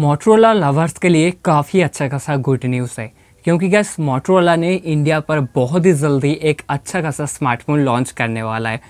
Motorola lovers के लिए काफ़ी अच्छा खासा गुड न्यूज़ है क्योंकि गैस मोटरोला ने इंडिया पर बहुत ही जल्दी एक अच्छा खासा स्मार्टफोन लॉन्च करने वाला है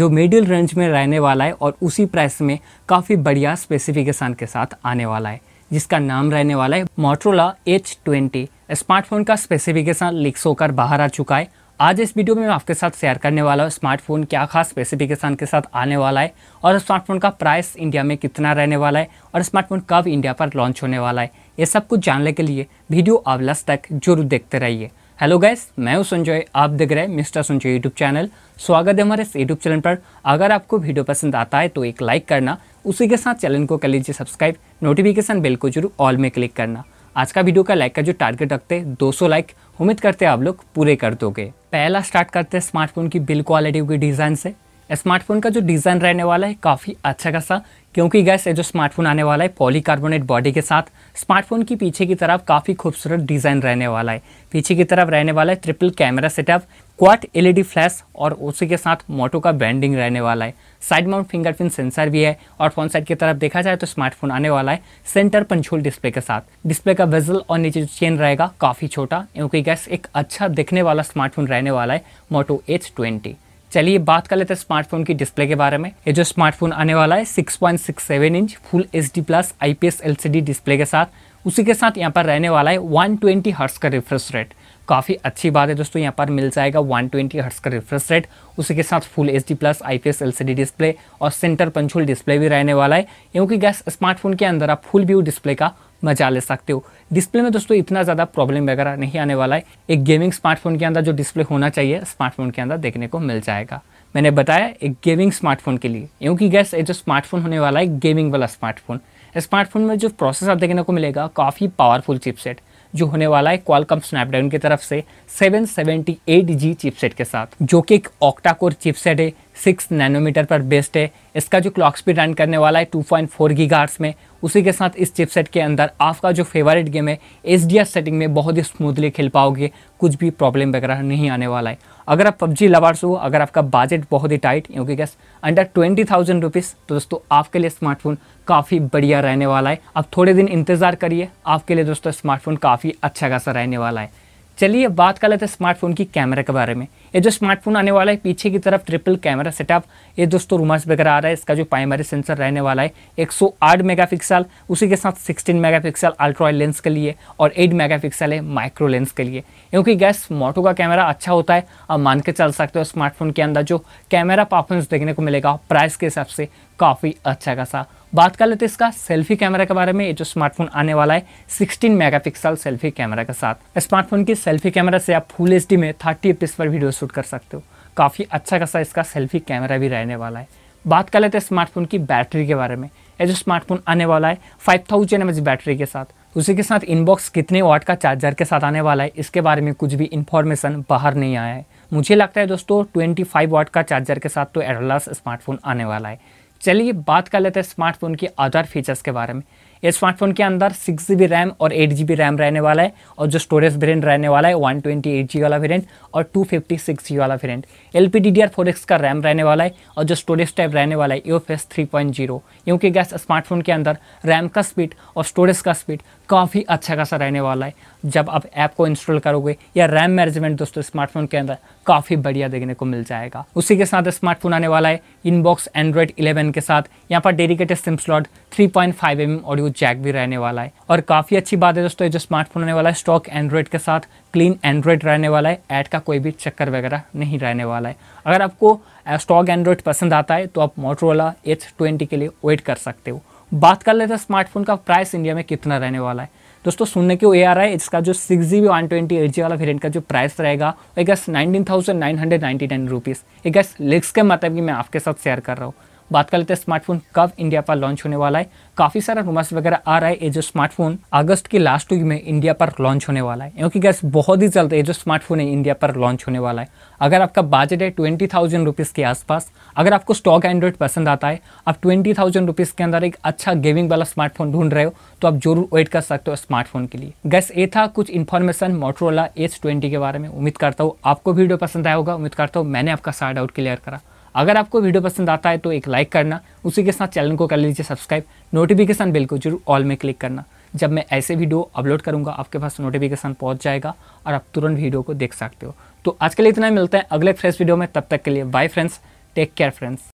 जो मिडिल रेंज में रहने वाला है और उसी प्राइस में काफ़ी बढ़िया स्पेसिफिकेशन के साथ आने वाला है जिसका नाम रहने वाला है मोटरोला एच ट्वेंटी स्मार्टफोन का स्पेसिफिकेशन लिक्स होकर बाहर आ चुका है आज इस वीडियो में मैं आपके साथ शेयर करने वाला हूँ स्मार्टफोन क्या खास स्पेसिफिकेशन के साथ आने वाला है और स्मार्टफोन का प्राइस इंडिया में कितना रहने वाला है और स्मार्टफोन कब इंडिया पर लॉन्च होने वाला है ये सब कुछ जानने के लिए वीडियो आप लास्ट तक जरूर देखते रहिए हेलो गैस मैं हूँ संजय आप देख रहे हैं मिस्टर संजय यूट्यूब चैनल स्वागत है हमारे इस यूट्यूब चैनल पर अगर आपको वीडियो पसंद आता है तो एक लाइक करना उसी के साथ चैनल को कर लीजिए सब्सक्राइब नोटिफिकेशन बेल को जरूर ऑल में क्लिक करना आज का वीडियो का लाइक का जो टारगेट रखते हैं 200 लाइक उम्मीद करते हैं आप लोग पूरे कर दोगे पहला स्टार्ट करते हैं स्मार्टफोन की बिल क्वालिटी की डिज़ाइन से स्मार्टफोन का जो डिज़ाइन रहने वाला है काफ़ी अच्छा खासा क्योंकि गैस ये जो स्मार्टफोन आने वाला है पॉलीकार्बोनेट बॉडी के साथ स्मार्टफोन की पीछे की तरफ काफ़ी खूबसूरत डिज़ाइन रहने वाला है पीछे की तरफ रहने वाला है triple camera setup quad LED flash और उसी के साथ मोटो का बैंडिंग रहने वाला है साइड माउंट फिंगरप्रिंट सेंसर भी है और फोन साइड की तरफ देखा जाए तो स्मार्टफोन आने वाला है सेंटर पंचोल डिस्प्ले के साथ डिस्प्ले का वेजल और नीचे जो चेन रहेगा काफ़ी छोटा क्योंकि गैस एक अच्छा दिखने वाला स्मार्टफोन रहने वाला है मोटो एच ट्वेंटी चलिए बात कर लेते हैं स्मार्टफोन की डिस्प्ले के बारे में ये जो स्मार्टफोन आने वाला है 6.67 inch full H D plus I P S L C D display के साथ उसी के साथ यहाँ पर रहने वाला है 120 ट्वेंटी का रिफ्रेश रेट काफ़ी अच्छी बात है दोस्तों यहाँ पर मिल जाएगा 120 ट्वेंटी का रिफ्रेश रेट उसी के साथ full H D plus I P S L C D display और सेंटर पंचुल डिस्प्ले भी रहने वाला है क्योंकि गैस स्मार्टफोन के अंदर आप फुल व्यू डिस्प्ले का मजा ले सकते हो डिस्प्ले में दोस्तों इतना ज़्यादा प्रॉब्लम वगैरह नहीं आने वाला है एक गेमिंग स्मार्टफोन के अंदर जो डिस्प्ले होना चाहिए स्मार्टफोन के अंदर देखने को मिल जाएगा मैंने बताया एक गेमिंग स्मार्टफोन के लिए क्योंकि गैस ये जो स्मार्टफोन होने वाला है गेमिंग वाला स्मार्टफोन स्मार्टफोन में जो प्रोसेसर देखने को मिलेगा काफ़ी पावरफुल चिपसेट जो होने वाला है क्वालकम स्नैपड्रैगन की तरफ से 778G चिपसेट के साथ जो कि एक ऑक्टा कोर चिपसेट है सिक्स नैनोमीटर पर बेस्ड है इसका जो क्लॉक स्पीड रन करने वाला है टू पॉइंट फोर गार्ड्स में उसी के साथ इस चिपसेट के अंदर आपका जो फेवरेट गेम है एच डी सेटिंग में बहुत ही स्मूथली खेल पाओगे कुछ भी प्रॉब्लम वगैरह नहीं आने वाला है अगर आप पबजी लवर्स हो अगर आपका बजट बहुत ही टाइट क्योंकि guys under twenty thousand rupees तो दोस्तों आपके लिए स्मार्टफोन काफ़ी बढ़िया रहने वाला है आप थोड़े दिन इंतज़ार करिए आपके लिए दोस्तों स्मार्टफोन काफ़ी अच्छा खासा रहने वाला है चलिए अब बात कर लेते हैं स्मार्टफोन की कैमरा के बारे में ये जो स्मार्टफोन आने वाला है पीछे की तरफ ट्रिपल कैमरा सेटअप ये दोस्तों रूमर्स वगैरह आ रहा है इसका जो प्राइमरी सेंसर रहने वाला है 108 मेगापिक्सल उसी के साथ 16 मेगापिक्सल अल्ट्रा लेंस के लिए और 8 मेगापिक्सल है माइक्रो लेंस के लिए क्योंकि गैस मोटो का कैमरा अच्छा होता है आप मान के चल सकते हो स्मार्टफोन के अंदर जो कैमरा परफॉर्मेंस देखने को मिलेगा प्राइस के हिसाब से काफ़ी अच्छा खासा बात कर लेते हैं इसका सेल्फी कैमरा के बारे में ये जो स्मार्टफोन आने वाला है 16 मेगापिक्सल सेल्फी कैमरा के साथ स्मार्टफोन की सेल्फी कैमरा से आप फुल एच में थर्टी एफ पर वीडियो शूट कर सकते हो काफ़ी अच्छा खासा इसका सेल्फी कैमरा भी रहने वाला है बात कर लेते हैं स्मार्टफोन की बैटरी के बारे में ये जो स्मार्टफोन आने वाला है फाइव थाउजेंड बैटरी के साथ उसी के साथ इनबॉक्स कितने वाट का चार्जर के साथ आने वाला है इसके बारे में कुछ भी इन्फॉर्मेशन बाहर नहीं आया है मुझे लगता है दोस्तों 25 वाट का चार्जर के साथ तो एडलास स्मार्टफोन आने वाला है चलिए बात कर लेते हैं स्मार्टफोन की अदर फीचर्स के बारे में ये स्मार्टफोन के अंदर सिक्स जी बी रैम और एट जी बी रैम रहने वाला है और जो स्टोरेज वेरियंट रहने वाला है वन ट्वेंटी एट जी वाला वेरियंट और टू फिफ्टी सिक्स जी वाला variant L P D D R four X का रैम रहने वाला है और जो स्टोरेज टाइप रहने वाला है U face three point zero क्योंकि गैस स्मार्टफोन के अंदर रैम का स्पीड और स्टोरेज का स्पीड काफ़ी अच्छा खासा रहने वाला है जब आप ऐप को इंस्टॉल करोगे या रैम मैनेजमेंट दोस्तों स्मार्टफोन के अंदर काफ़ी बढ़िया देखने को मिल जाएगा उसी के साथ स्मार्टफोन आने वाला है इनबॉक्स एंड्रॉयड इलेवन के साथ यहाँ पर dedicated SIM slot three point five M audio bluetooth jack भी रहने वाला है और काफ़ी अच्छी बात है दोस्तों ये जो स्मार्टफोन रहने वाला है स्टॉक एंड्रॉयड के साथ क्लीन एंड्रॉयड रहने वाला है ऐड का कोई भी चक्कर वगैरह नहीं रहने वाला है अगर आपको स्टॉक एंड्रॉयड पसंद आता है तो आप मोटरोला एच के लिए वेट कर सकते हो बात कर लेते हैं स्मार्टफोन का प्राइस इंडिया में कितना रहने वाला है दोस्तों सुनने के ये आ रहा है इसका जो six G B one twenty eight G वाला वेरियंट का जो प्राइस रहेगा वो guys nineteen thousand nine hundred ninety nine rupees एक गैस लिक्स के मतलब कि मैं आपके साथ शेयर कर रहा हूँ बात कर लेते हैं स्मार्टफोन कब इंडिया पर लॉन्च होने वाला है काफ़ी सारा रूमर्स वगैरह आ रहा है ये जो स्मार्टफोन अगस्त की लास्ट वीक में इंडिया पर लॉन्च होने वाला है क्योंकि गैस बहुत ही जल्द ये जो स्मार्टफोन है इंडिया पर लॉन्च होने वाला है अगर आपका बजट है ट्वेंटी थाउजेंड रुपीज़ के आसपास अगर आपको स्टॉक एंड्रॉइड पसंद आता है आप ट्वेंटी थाउजेंड रुपीज़ के अंदर एक अच्छा गेमिंग वाला स्मार्टफोन ढूंढ रहे हो तो आप जरूर वेट कर सकते हो स्मार्टफोन के लिए गैस ये था कुछ इन्फॉर्मेशन मोटरोला एच ट्वेंटी के बारे में उम्मीद करता हूँ आपको वीडियो पसंद आया होगा उम्मीद करता हूँ मैंने आपका साइड आउट क्लियर करा अगर आपको वीडियो पसंद आता है तो एक लाइक करना उसी के साथ चैनल को कर लीजिए सब्सक्राइब नोटिफिकेशन बिल को जरूर ऑल में क्लिक करना जब मैं ऐसे वीडियो अपलोड करूँगा आपके पास नोटिफिकेशन पहुँच जाएगा और आप तुरंत वीडियो को देख सकते हो तो आज के लिए इतना ही मिलता है अगले फ्रेश वीडियो में तब तक के लिए bye friends take care friends